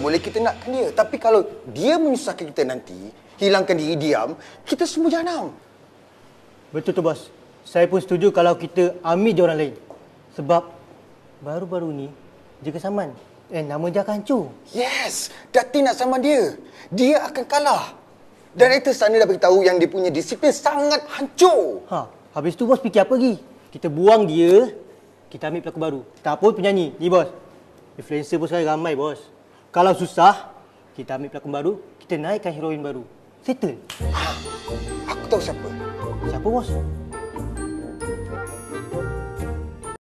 boleh kita nak dia tapi kalau dia menyusahkan kita nanti hilangkan diri diam kita semua jahanam betul tu bos saya pun setuju kalau kita ambil dia orang lain sebab baru-baru ni dia kesaman dan eh, nama dia akan hancur yes dati nak sama dia dia akan kalah dan itu sana dah beritahu yang dia punya disiplin sangat hancur ha habis tu bos fikir apa lagi kita buang dia kita ambil pelakon baru tak pun penyanyi ni bos influencer pun sekarang ramai bos kalau susah, kita ambil pelakon baru, kita naikkan heroin baru. Settle. Ah, aku tahu siapa. Siapa, bos?